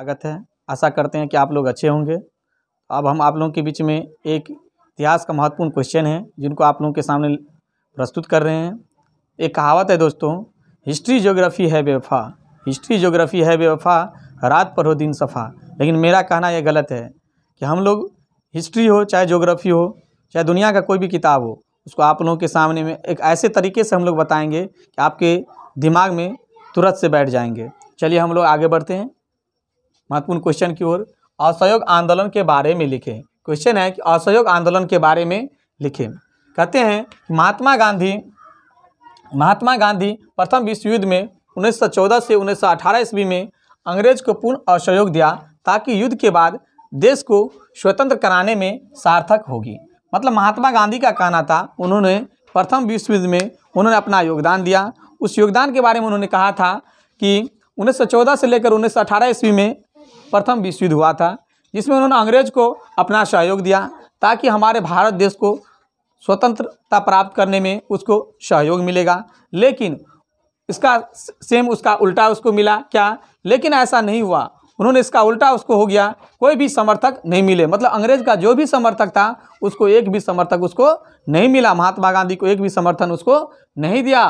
स्वागत है आशा करते हैं कि आप लोग अच्छे होंगे अब हम आप लोगों के बीच में एक इतिहास का महत्वपूर्ण क्वेश्चन है जिनको आप लोगों के सामने प्रस्तुत कर रहे हैं एक कहावत है दोस्तों हिस्ट्री ज्योग्राफी है बेवफा हिस्ट्री ज्योग्राफी है बेवफा रात पर हो दिन सफ़ा लेकिन मेरा कहना यह गलत है कि हम लोग हिस्ट्री हो चाहे जोग्राफ़ी हो चाहे दुनिया का कोई भी किताब हो उसको आप लोगों के सामने में एक ऐसे तरीके से हम लोग बताएंगे कि आपके दिमाग में तुरंत से बैठ जाएंगे चलिए हम लोग आगे बढ़ते हैं महत्वपूर्ण क्वेश्चन की ओर असहयोग आंदोलन के बारे में लिखें क्वेश्चन है कि असहयोग आंदोलन के बारे में लिखें कहते हैं महात्मा गांधी महात्मा गांधी प्रथम विश्व युद्ध में 1914 से 1918 ईस्वी में अंग्रेज को पूर्ण असहयोग दिया ताकि युद्ध के बाद देश को स्वतंत्र कराने में सार्थक होगी मतलब महात्मा गांधी का कहना था उन्होंने प्रथम विश्व युद्ध में उन्होंने अपना योगदान दिया उस योगदान के बारे में उन्होंने कहा था कि 1914 से लेकर 1918 ईस्वी में प्रथम विश्व युद्ध हुआ था जिसमें उन्होंने अंग्रेज को अपना सहयोग दिया ताकि हमारे भारत देश को स्वतंत्रता प्राप्त करने में उसको सहयोग मिलेगा लेकिन इसका सेम उसका उल्टा उसको मिला क्या लेकिन ऐसा नहीं हुआ उन्होंने इसका उल्टा उसको हो गया कोई भी समर्थक नहीं मिले मतलब अंग्रेज का जो भी समर्थक था उसको एक भी समर्थक उसको नहीं मिला महात्मा गांधी को एक भी समर्थन उसको नहीं दिया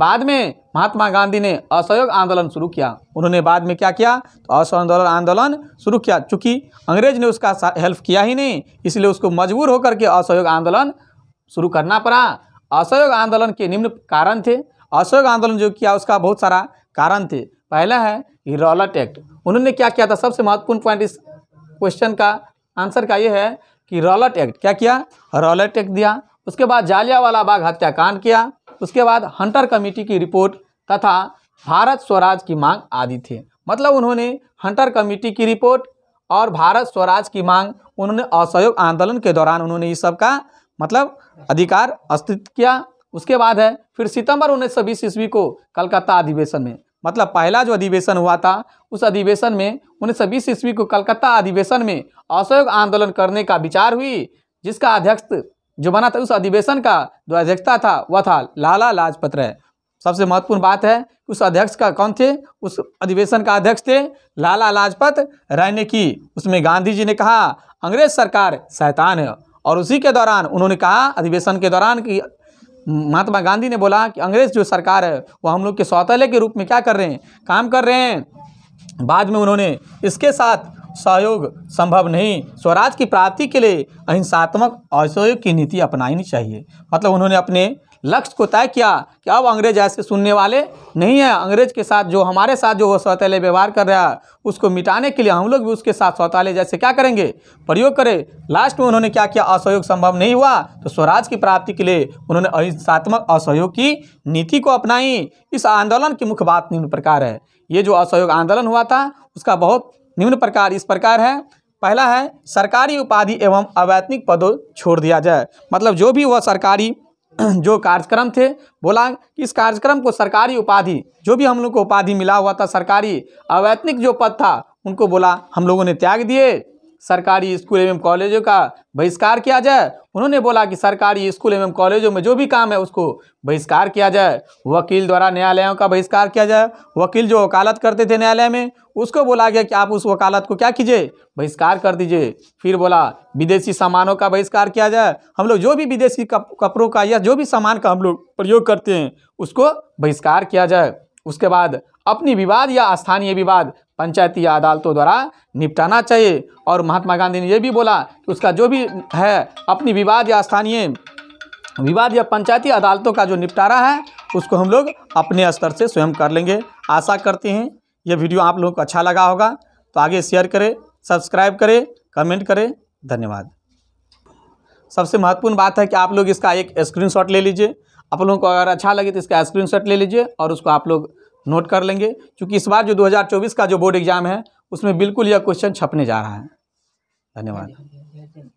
बाद में महात्मा गांधी ने असहयोग आंदोलन शुरू किया उन्होंने बाद में क्या किया तो असहयोग आंदोलन शुरू किया चूंकि अंग्रेज ने उसका हेल्प किया ही नहीं इसलिए उसको मजबूर होकर के असहयोग आंदोलन शुरू करना पड़ा असहयोग आंदोलन के निम्न कारण थे असहयोग आंदोलन जो किया उसका बहुत सारा कारण थे पहला है रॉलट एक्ट उन्होंने क्या किया था सबसे महत्वपूर्ण पॉइंट इस क्वेश्चन का आंसर का ये है कि रॉलट एक्ट क्या किया रॉलट एक्ट दिया उसके बाद जालियावाला बाग हत्याकांड किया उसके बाद हंटर कमेटी की रिपोर्ट तथा भारत स्वराज की मांग आदि थे मतलब उन्होंने हंटर कमेटी की रिपोर्ट और भारत स्वराज की मांग उन्होंने असहयोग आंदोलन के दौरान उन्होंने इस सब का मतलब अधिकार अस्तित्व किया उसके बाद है फिर सितंबर उन्नीस सौ बीस ईस्वी को कलकत्ता अधिवेशन में मतलब पहला जो अधिवेशन हुआ था उस अधिवेशन में उन्नीस सौ बीस ईस्वी को कलकत्ता अधिवेशन में असहयोग आंदोलन करने का विचार हुई जिसका अध्यक्ष जो बना था उस अधिवेशन का जो अध्यक्षता था वह था लाला लाजपत राय सबसे महत्वपूर्ण बात है कि उस अध्यक्ष का कौन थे उस अधिवेशन का अध्यक्ष थे लाला लाजपत राय ने की उसमें गांधी जी ने कहा अंग्रेज सरकार शैतान है और उसी के दौरान उन्होंने कहा अधिवेशन के दौरान कि महात्मा गांधी ने बोला कि अंग्रेज जो सरकार है वो हम लोग के सौतले के रूप में क्या कर रहे हैं काम कर रहे हैं बाद में उन्होंने इसके साथ सहयोग संभव नहीं स्वराज की प्राप्ति के लिए अहिंसात्मक असहयोग की नीति अपनानी चाहिए मतलब उन्होंने अपने लक्ष्य को तय किया कि अब अंग्रेज ऐसे सुनने वाले नहीं हैं अंग्रेज के साथ जो हमारे साथ जो वो शौचालय व्यवहार कर रहा है उसको मिटाने के लिए हम लोग भी उसके साथ शौचालय जैसे क्या करेंगे प्रयोग करें लास्ट में उन्होंने क्या किया असहयोग संभव नहीं हुआ तो स्वराज की प्राप्ति के लिए उन्होंने अहिंसात्मक असहयोग की नीति को अपनाई इस आंदोलन की मुख्य बात निम्न प्रकार है ये जो असहयोग आंदोलन हुआ था उसका बहुत निम्न प्रकार इस प्रकार है पहला है सरकारी उपाधि एवं अवैतनिक पदों छोड़ दिया जाए मतलब जो भी वह सरकारी जो कार्यक्रम थे बोला कि इस कार्यक्रम को सरकारी उपाधि जो भी हम लोग को उपाधि मिला हुआ था सरकारी अवैतनिक जो पद था उनको बोला हम लोगों ने त्याग दिए सरकारी स्कूल एवं कॉलेजों का बहिष्कार किया जाए उन्होंने बोला कि सरकारी स्कूल एवं कॉलेजों में जो भी काम है उसको बहिष्कार किया जाए वकील द्वारा न्यायालयों का बहिष्कार किया जाए वकील जो वकालत करते थे न्यायालय में उसको बोला गया कि आप उस वकालत को क्या कीजिए बहिष्कार कर दीजिए फिर बोला विदेशी सामानों का बहिष्कार किया जाए हम लोग जो भी विदेशी कपड़ों का या जो भी सामान का हम लोग प्रयोग करते हैं उसको बहिष्कार किया जाए उसके बाद अपनी विवाद या स्थानीय विवाद पंचायती या अदालतों द्वारा निपटाना चाहिए और महात्मा गांधी ने यह भी बोला कि उसका जो भी है अपनी विवाद या स्थानीय विवाद या पंचायती अदालतों का जो निपटारा है उसको हम लोग अपने स्तर से स्वयं कर लेंगे आशा करते हैं यह वीडियो आप लोगों को अच्छा लगा होगा तो आगे शेयर करें सब्सक्राइब करें कमेंट करें धन्यवाद सबसे महत्वपूर्ण बात है कि आप लोग इसका एक स्क्रीनशॉट ले लीजिए आप लोगों को अगर अच्छा लगे तो इसका स्क्रीनशॉट ले लीजिए और उसको आप लोग नोट कर लेंगे क्योंकि इस बार जो 2024 का जो बोर्ड एग्ज़ाम है उसमें बिल्कुल यह क्वेश्चन छपने जा रहा है धन्यवाद